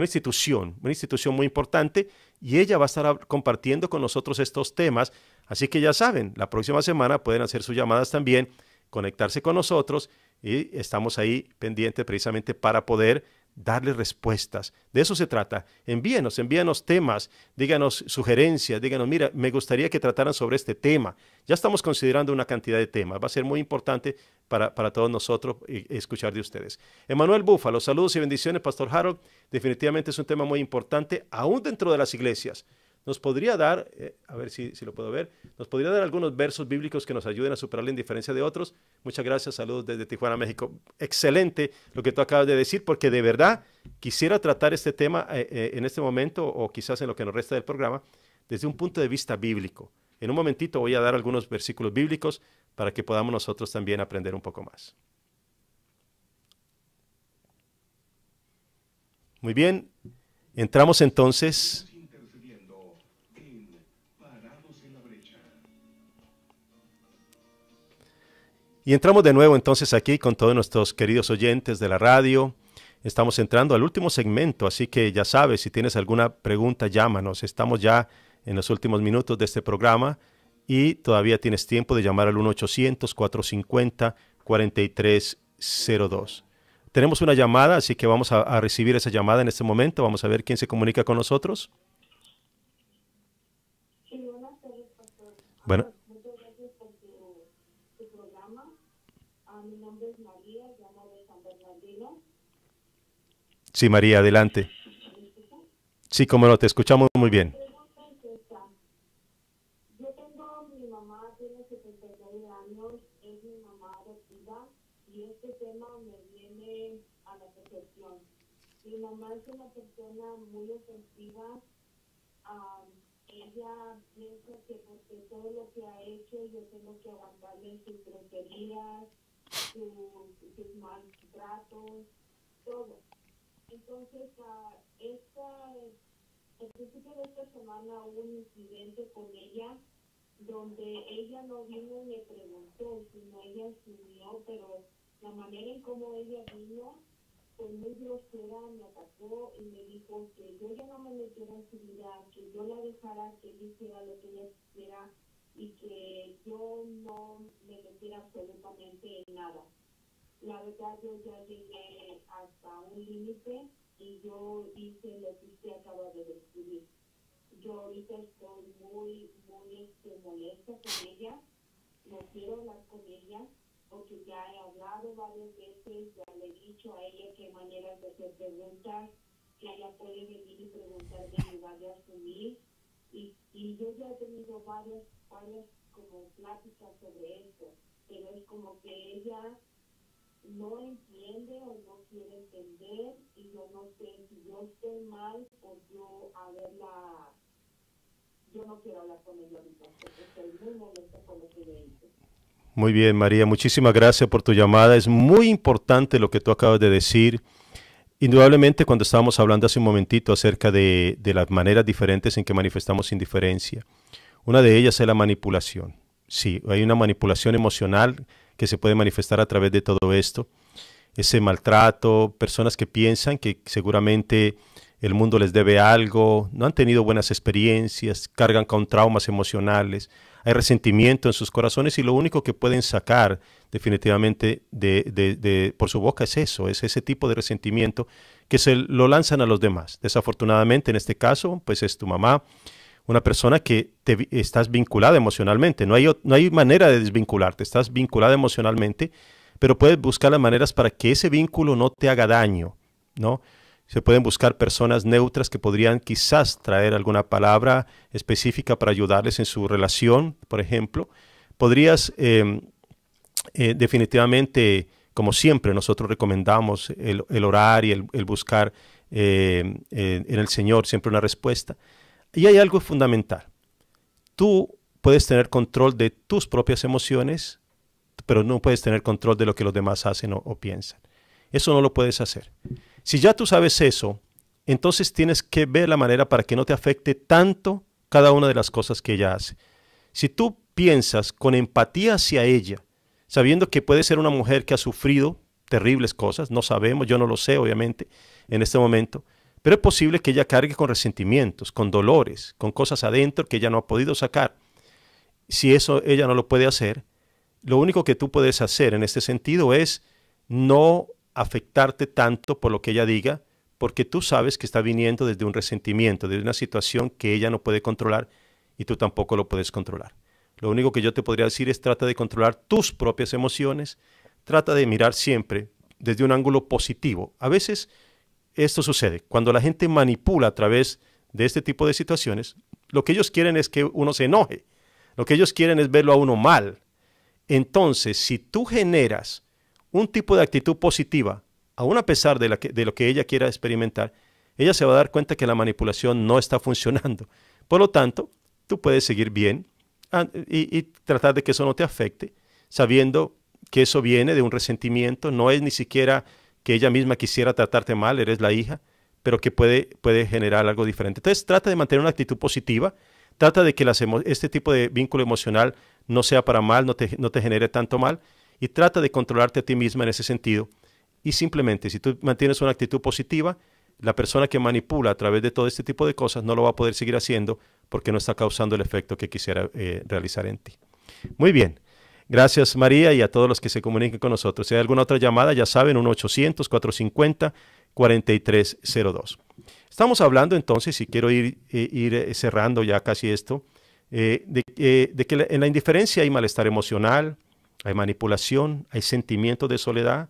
institución, una institución muy importante, y ella va a estar compartiendo con nosotros estos temas. Así que ya saben, la próxima semana pueden hacer sus llamadas también, conectarse con nosotros y estamos ahí pendientes precisamente para poder darle respuestas. De eso se trata. Envíenos, envíenos temas, díganos sugerencias, díganos, mira, me gustaría que trataran sobre este tema. Ya estamos considerando una cantidad de temas. Va a ser muy importante para, todos nosotros eh, escuchar de ustedes. Emanuel los saludos y bendiciones, Pastor Harold. Definitivamente es un tema muy importante, aún dentro de las iglesias nos podría dar, eh, a ver si, si lo puedo ver, nos podría dar algunos versos bíblicos que nos ayuden a superar la indiferencia de otros. Muchas gracias, saludos desde Tijuana, México. Excelente lo que tú acabas de decir, porque de verdad quisiera tratar este tema eh, eh, en este momento o quizás en lo que nos resta del programa desde un punto de vista bíblico. En un momentito voy a dar algunos versículos bíblicos para que podamos nosotros también aprender un poco más. Muy bien, entramos entonces y entramos de nuevo entonces aquí con todos nuestros queridos oyentes de la radio. Estamos entrando al último segmento, así que ya sabes, si tienes alguna pregunta, llámanos. Estamos ya en los últimos minutos de este programa y todavía tienes tiempo de llamar al 1-800-450-4302. Tenemos una llamada, así que vamos a, a recibir esa llamada en este momento. Vamos a ver quién se comunica con nosotros. Bueno. Muchas gracias por tu, programa. Ah, mi nombre es María, llamo de San Bernardino. Sí, María, adelante. Sí, como no, te escuchamos muy bien. Yo tengo mi mamá, tiene 79 años, es mi mamá adoptiva y este tema me viene a la percepción. Mi mamá es una persona muy ofensiva. Um, ella piensa que porque todo lo que ha hecho yo tengo que aguantarle sus groserías, sus, maltratos, todo. Entonces, uh, esta, al principio de esta semana hubo un incidente con ella donde ella no vino y me preguntó, sino ella asumió, pero la manera en cómo ella vino el medio fuera me atacó y me dijo que yo ya no me metiera en su vida, que yo la dejara que ella hiciera lo que ella quisiera y que yo no me metiera absolutamente en nada. La verdad yo ya llegué hasta un límite y yo hice lo que usted acaba de describir. Yo ahorita estoy muy, muy este, molesta con ella, no quiero hablar con ella porque ya he hablado varias veces, dicho a ella que maneras de hacer preguntas, que ella puede venir y preguntar de lugar de asumir. Y, yo ya he tenido varias, varias como pláticas sobre esto, pero es como que ella no entiende o no quiere entender y yo no sé si yo estoy mal o yo haberla yo no quiero hablar con ella ahorita porque estoy muy molesta con lo que le muy bien, María, muchísimas gracias por tu llamada. Es muy importante lo que tú acabas de decir. Indudablemente, cuando estábamos hablando hace un momentito acerca de, las maneras diferentes en que manifestamos indiferencia, una de ellas es la manipulación. Sí, hay una manipulación emocional que se puede manifestar a través de todo esto. Ese maltrato, personas que piensan que seguramente el mundo les debe algo, no han tenido buenas experiencias, cargan con traumas emocionales, hay resentimiento en sus corazones y lo único que pueden sacar definitivamente de, por su boca es eso, es ese tipo de resentimiento que se lo lanzan a los demás. Desafortunadamente en este caso, pues es tu mamá, una persona que te, estás vinculada emocionalmente, no hay, no hay manera de desvincularte, estás vinculada emocionalmente, pero puedes buscar las maneras para que ese vínculo no te haga daño, ¿no? Se pueden buscar personas neutras que podrían quizás traer alguna palabra específica para ayudarles en su relación, por ejemplo. Podrías em, eh, definitivamente, como siempre, nosotros recomendamos el, orar y el, buscar em, en el Señor siempre una respuesta. Y hay algo fundamental. Tú puedes tener control de tus propias emociones, pero no puedes tener control de lo que los demás hacen o piensan. Eso no lo puedes hacer. Si ya tú sabes eso, entonces tienes que ver la manera para que no te afecte tanto cada una de las cosas que ella hace. Si tú piensas con empatía hacia ella, sabiendo que puede ser una mujer que ha sufrido terribles cosas, no sabemos, yo no lo sé obviamente en este momento, pero es posible que ella cargue con resentimientos, con dolores, con cosas adentro que ella no ha podido sacar. Si eso ella no lo puede hacer, lo único que tú puedes hacer en este sentido es no afectarte tanto por lo que ella diga, porque tú sabes que está viniendo desde un resentimiento, desde una situación que ella no puede controlar y tú tampoco lo puedes controlar. Lo único que yo te podría decir es trata de controlar tus propias emociones, trata de mirar siempre desde un ángulo positivo. A veces esto sucede. Cuando la gente manipula a través de este tipo de situaciones, lo que ellos quieren es que uno se enoje. Lo que ellos quieren es verlo a uno mal. Entonces, si tú generas un tipo de actitud positiva, aún a pesar de, lo que ella quiera experimentar, ella se va a dar cuenta que la manipulación no está funcionando. Por lo tanto, tú puedes seguir bien ah, y, tratar de que eso no te afecte, sabiendo que eso viene de un resentimiento, no es ni siquiera que ella misma quisiera tratarte mal, eres la hija, pero que puede, puede generar algo diferente. Entonces trata de mantener una actitud positiva, trata de que este tipo de vínculo emocional no sea para mal, no no te genere tanto mal, y trata de controlarte a ti misma en ese sentido. Y simplemente, si tú mantienes una actitud positiva, la persona que manipula a través de todo este tipo de cosas no lo va a poder seguir haciendo porque no está causando el efecto que quisiera eh, realizar en ti. Muy bien. Gracias María y a todos los que se comuniquen con nosotros. Si hay alguna otra llamada, ya saben, 1-800-450-4302. Estamos hablando entonces, y quiero ir, eh, ir eh, cerrando ya casi esto, de que en la indiferencia hay malestar emocional, hay manipulación, hay sentimiento de soledad,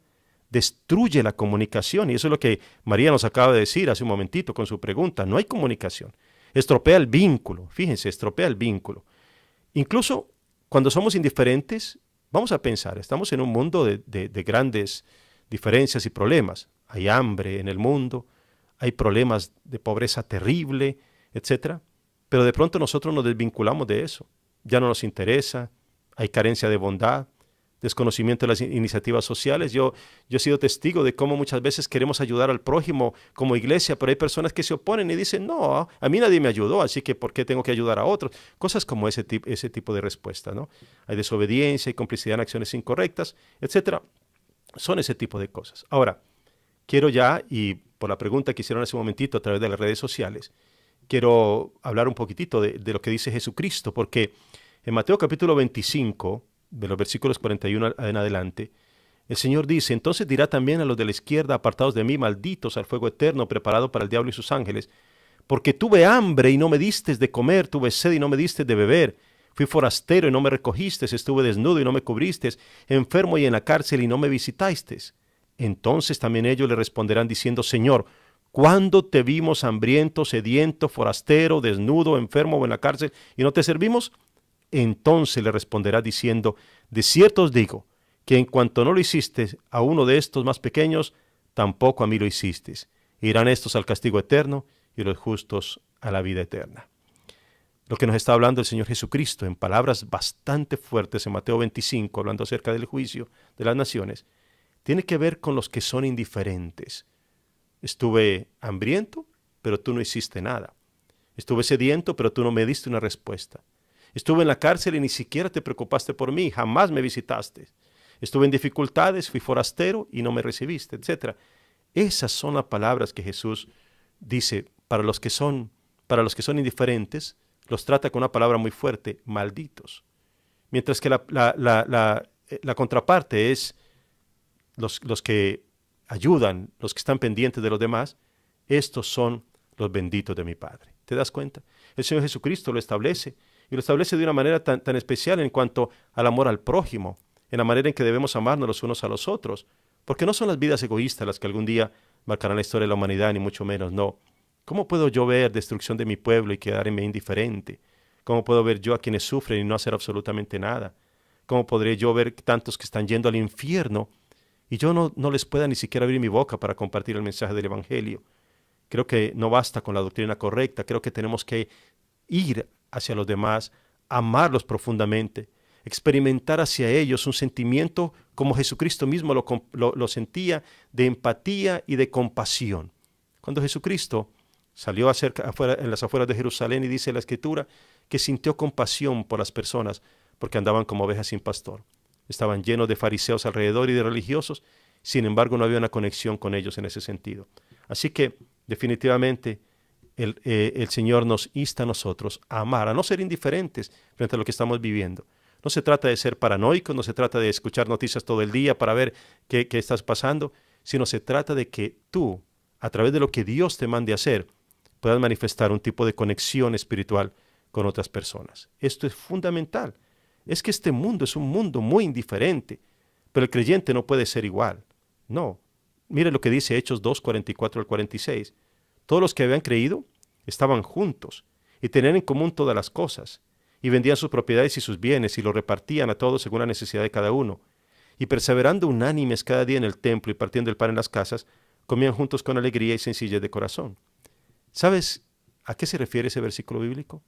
destruye la comunicación. Y eso es lo que María nos acaba de decir hace un momentito con su pregunta. No hay comunicación. Estropea el vínculo. Fíjense, estropea el vínculo. Incluso cuando somos indiferentes, vamos a pensar, estamos en un mundo de, de grandes diferencias y problemas. Hay hambre en el mundo, hay problemas de pobreza terrible, etc. Pero de pronto nosotros nos desvinculamos de eso. Ya no nos interesa, hay carencia de bondad, desconocimiento de las iniciativas sociales. Yo, yo he sido testigo de cómo muchas veces queremos ayudar al prójimo como iglesia, pero hay personas que se oponen y dicen, no, a mí nadie me ayudó, así que ¿por qué tengo que ayudar a otros? Cosas como ese, ese tipo de respuesta, ¿no? Hay desobediencia, hay complicidad en acciones incorrectas, etc. Son ese tipo de cosas. Ahora, quiero ya, y por la pregunta que hicieron hace un momentito a través de las redes sociales, quiero hablar un poquitito de, de lo que dice Jesucristo, porque en Mateo capítulo 25, de los versículos 41 en adelante, el Señor dice, entonces dirá también a los de la izquierda, apartados de mí, malditos al fuego eterno preparado para el diablo y sus ángeles, porque tuve hambre y no me diste de comer, tuve sed y no me diste de beber, fui forastero y no me recogiste, estuve desnudo y no me cubristes, enfermo y en la cárcel y no me visitaste. Entonces también ellos le responderán diciendo, Señor, ¿cuándo te vimos hambriento, sediento, forastero, desnudo, enfermo o en la cárcel y no te servimos? Entonces le responderá diciendo, de cierto os digo, que en cuanto no lo hiciste a uno de estos más pequeños, tampoco a mí lo hiciste. Irán estos al castigo eterno y los justos a la vida eterna. Lo que nos está hablando el Señor Jesucristo en palabras bastante fuertes en Mateo 25, hablando acerca del juicio de las naciones, tiene que ver con los que son indiferentes. Estuve hambriento, pero tú no hiciste nada. Estuve sediento, pero tú no me diste una respuesta. Estuve en la cárcel y ni siquiera te preocupaste por mí, jamás me visitaste. Estuve en dificultades, fui forastero y no me recibiste, etc. Esas son las palabras que Jesús dice para los que son, para los que son indiferentes, los trata con una palabra muy fuerte, malditos. Mientras que eh, la, contraparte es los, los que ayudan, los que están pendientes de los demás, estos son los benditos de mi Padre. ¿Te das cuenta? El Señor Jesucristo lo establece y lo establece de una manera tan, especial en cuanto al amor al prójimo, en la manera en que debemos amarnos los unos a los otros, porque no son las vidas egoístas las que algún día marcarán la historia de la humanidad, ni mucho menos, no. ¿Cómo puedo yo ver destrucción de mi pueblo y quedarme indiferente? ¿Cómo puedo ver yo a quienes sufren y no hacer absolutamente nada? ¿Cómo podré yo ver tantos que están yendo al infierno y yo no, no les pueda ni siquiera abrir mi boca para compartir el mensaje del Evangelio? Creo que no basta con la doctrina correcta, creo que tenemos que ir hacia los demás, amarlos profundamente, experimentar hacia ellos un sentimiento como Jesucristo mismo lo, sentía, de empatía y de compasión. Cuando Jesucristo salió afuera, en las afueras de Jerusalén y dice la escritura que sintió compasión por las personas porque andaban como ovejas sin pastor. Estaban llenos de fariseos alrededor y de religiosos, sin embargo no había una conexión con ellos en ese sentido. Así que definitivamente eh, el, Señor nos insta a nosotros a amar, a no ser indiferentes frente a lo que estamos viviendo. No se trata de ser paranoicos, no se trata de escuchar noticias todo el día para ver qué, qué, estás pasando, sino se trata de que tú, a través de lo que Dios te mande hacer, puedas manifestar un tipo de conexión espiritual con otras personas. Esto es fundamental. Es que este mundo es un mundo muy indiferente, pero el creyente no puede ser igual. No. Mire lo que dice Hechos 2, 44 al 46. Todos los que habían creído estaban juntos y tenían en común todas las cosas, y vendían sus propiedades y sus bienes y los repartían a todos según la necesidad de cada uno. Y perseverando unánimes cada día en el templo y partiendo el pan en las casas, comían juntos con alegría y sencillez de corazón. ¿Sabes a qué se refiere ese versículo bíblico?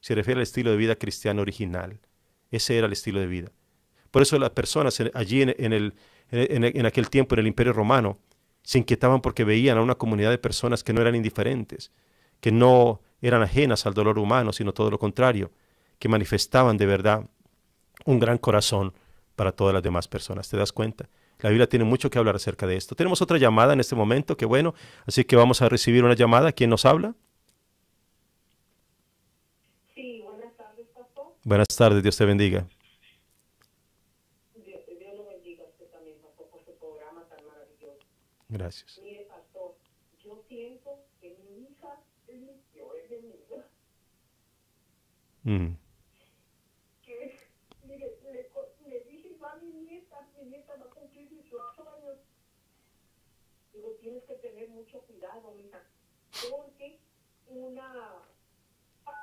Se refiere al estilo de vida cristiano original. Ese era el estilo de vida. Por eso las personas allí en, en aquel tiempo en el Imperio Romano se inquietaban porque veían a una comunidad de personas que no eran indiferentes, que no eran ajenas al dolor humano, sino todo lo contrario, que manifestaban de verdad un gran corazón para todas las demás personas. ¿Te das cuenta? La Biblia tiene mucho que hablar acerca de esto. Tenemos otra llamada en este momento, que bueno, así que vamos a recibir una llamada. ¿Quién nos habla? Sí, buenas tardes, pastor. Buenas tardes, Dios te bendiga. Gracias. Mire, pastor, yo siento que mi hija es mi peor enemiga. Mm. Que, mire, le, dije, va mi nieta, mi nieta va a cumplir 18 años. Digo, tienes que tener mucho cuidado, mija, porque una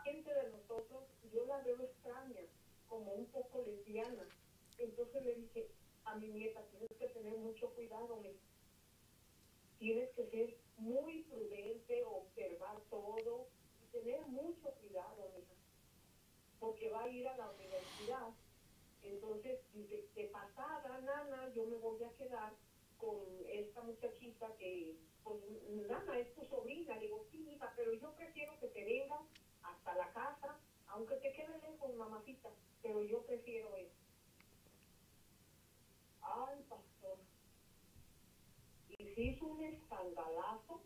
gente de nosotros, yo la veo extraña, como un poco lesbiana. Entonces le dije a mi nieta, tienes que tener mucho cuidado, mija tienes que ser muy prudente, observar todo y tener mucho cuidado, mija, porque va a ir a la universidad. Entonces, de, pasada, nana, yo me voy a quedar con esta muchachita que, pues, nana, es tu sobrina. digo, sí, hija, pero yo prefiero que te venga hasta la casa, aunque te quede lejos, mamacita, pero yo prefiero eso. Ay, es hizo un escandalazo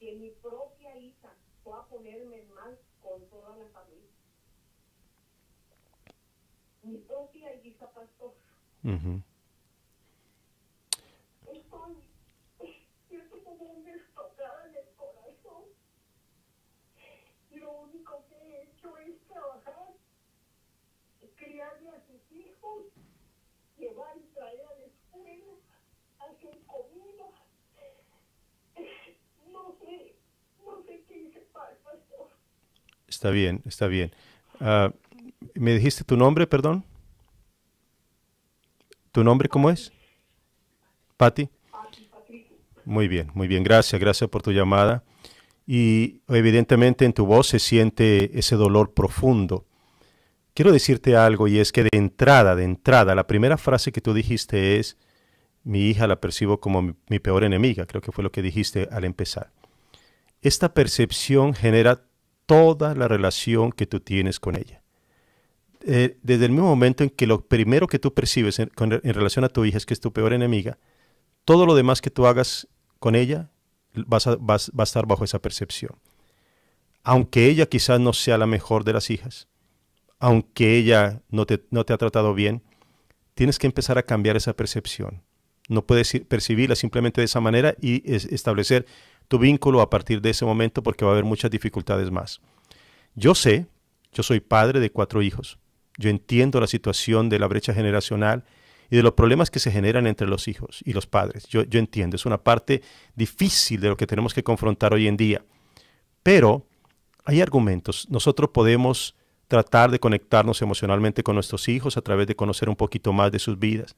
que mi propia hija fue a ponerme mal con toda la familia. Mi propia hija pastor. mhm como un destocado en el corazón. lo único que he hecho es trabajar, criarle a sus hijos, llevar y traer Está bien, está bien. Ah, ¿Me dijiste tu nombre, perdón? ¿Tu nombre cómo es? Patti. Muy bien, muy bien. Gracias, gracias por tu llamada. Y evidentemente en tu voz se siente ese dolor profundo. Quiero decirte algo y es que de entrada, de entrada, la primera frase que tú dijiste es, mi hija la percibo como mi peor enemiga, creo que fue lo que dijiste al empezar. Esta percepción genera toda la relación que tú tienes con ella. Eh, desde el mismo momento en que lo primero que tú percibes en, relación a tu hija es que es tu peor enemiga, todo lo demás que tú hagas con ella va a estar bajo esa percepción. Aunque ella quizás no sea la mejor de las hijas, aunque ella no te, no te ha tratado bien, tienes que empezar a cambiar esa percepción. No puedes percibirla simplemente de esa manera y establecer, tu vínculo a partir de ese momento porque va a haber muchas dificultades más. Yo sé, yo soy padre de cuatro hijos, yo entiendo la situación de la brecha generacional y de los problemas que se generan entre los hijos y los padres. Yo, entiendo, es una parte difícil de lo que tenemos que confrontar hoy en día. Pero hay argumentos. Nosotros podemos tratar de conectarnos emocionalmente con nuestros hijos a través de conocer un poquito más de sus vidas,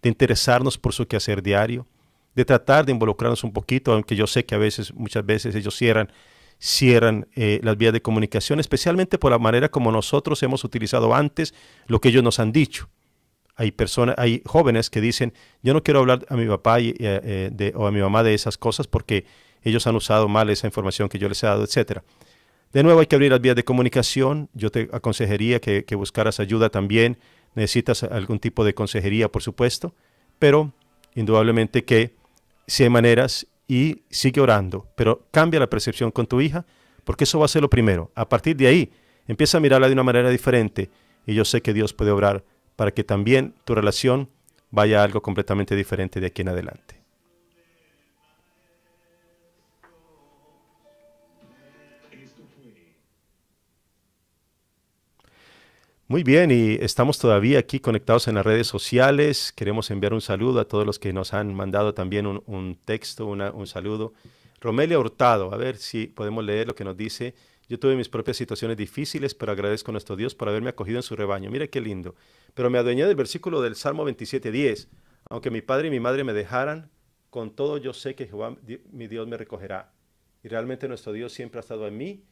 de interesarnos por su quehacer diario, de tratar de involucrarnos un poquito, aunque yo sé que a veces, muchas veces ellos cierran, cierran eh, las vías de comunicación, especialmente por la manera como nosotros hemos utilizado antes lo que ellos nos han dicho. Hay personas, hay jóvenes que dicen, yo no quiero hablar a mi papá eh, eh, o a mi mamá de esas cosas porque ellos han usado mal esa información que yo les he dado, etcétera. De nuevo hay que abrir las vías de comunicación. Yo te aconsejaría que, que, buscaras ayuda también. Necesitas algún tipo de consejería, por supuesto, pero indudablemente que si hay maneras y sigue orando, pero cambia la percepción con tu hija, porque eso va a ser lo primero. A partir de ahí, empieza a mirarla de una manera diferente y yo sé que Dios puede obrar para que también tu relación vaya a algo completamente diferente de aquí en adelante. Muy bien, y estamos todavía aquí conectados en las redes sociales. Queremos enviar un saludo a todos los que nos han mandado también un, texto, un saludo. Romelia Hurtado, a ver si podemos leer lo que nos dice. Yo tuve mis propias situaciones difíciles, pero agradezco a nuestro Dios por haberme acogido en su rebaño. Mira qué lindo. Pero me adueñé del versículo del Salmo 27.10. Aunque mi padre y mi madre me dejaran, con todo yo sé que Jehová mi Dios me recogerá. Y realmente nuestro Dios siempre ha estado en mí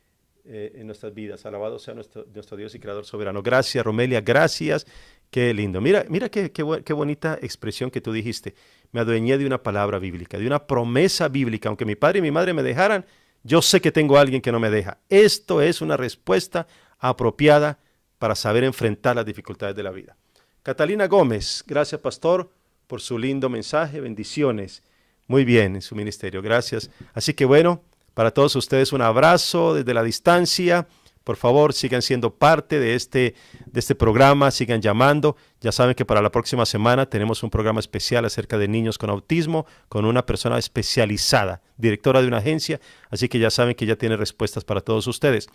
eh, en nuestras vidas. Alabado sea nuestro, Dios y Creador soberano. Gracias, Romelia, gracias. Qué lindo. Mira, mira qué, qué bonita expresión que tú dijiste. Me adueñé de una palabra bíblica, de una promesa bíblica. Aunque mi padre y mi madre me dejaran, yo sé que tengo a alguien que no me deja. Esto es una respuesta apropiada para saber enfrentar las dificultades de la vida. Catalina Gómez, gracias pastor por su lindo mensaje, bendiciones. Muy bien en su ministerio, gracias. Así que bueno, para todos ustedes un abrazo desde la distancia. Por favor, sigan siendo parte de este, de este programa, sigan llamando. Ya saben que para la próxima semana tenemos un programa especial acerca de niños con autismo con una persona especializada, directora de una agencia. Así que ya saben que ya tiene respuestas para todos ustedes.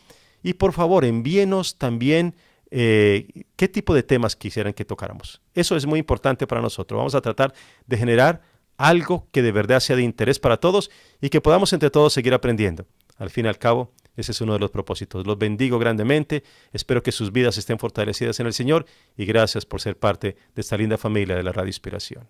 Y por favor, envíenos también eh, qué tipo de temas quisieran que tocáramos. Eso es muy importante para nosotros. Vamos a tratar de generar algo que de verdad sea de interés para todos y que podamos entre todos seguir aprendiendo. Al fin y al cabo, ese es uno de los propósitos. Los bendigo grandemente, espero que sus vidas estén fortalecidas en el Señor y gracias por ser parte de esta linda familia de la Radio Inspiración.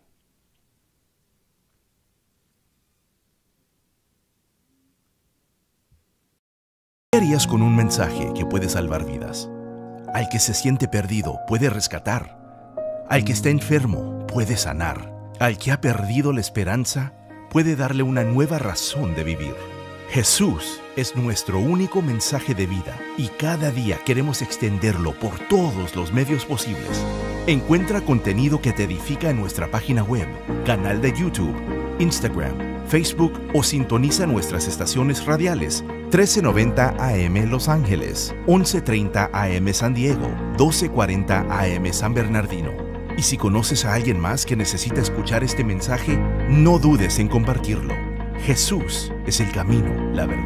¿Qué harías con un mensaje que puede salvar vidas? Al que se siente perdido puede rescatar. Al que está enfermo puede sanar al que ha perdido la esperanza, puede darle una nueva razón de vivir. Jesús es nuestro único mensaje de vida y cada día queremos extenderlo por todos los medios posibles. Encuentra contenido que te edifica en nuestra página web, canal de YouTube, Instagram, Facebook o sintoniza nuestras estaciones radiales 1390 AM Los Ángeles, 1130 AM San Diego, 1240 AM San Bernardino y si conoces a alguien más que necesita escuchar este mensaje, no dudes en compartirlo. Jesús es el camino, la verdad.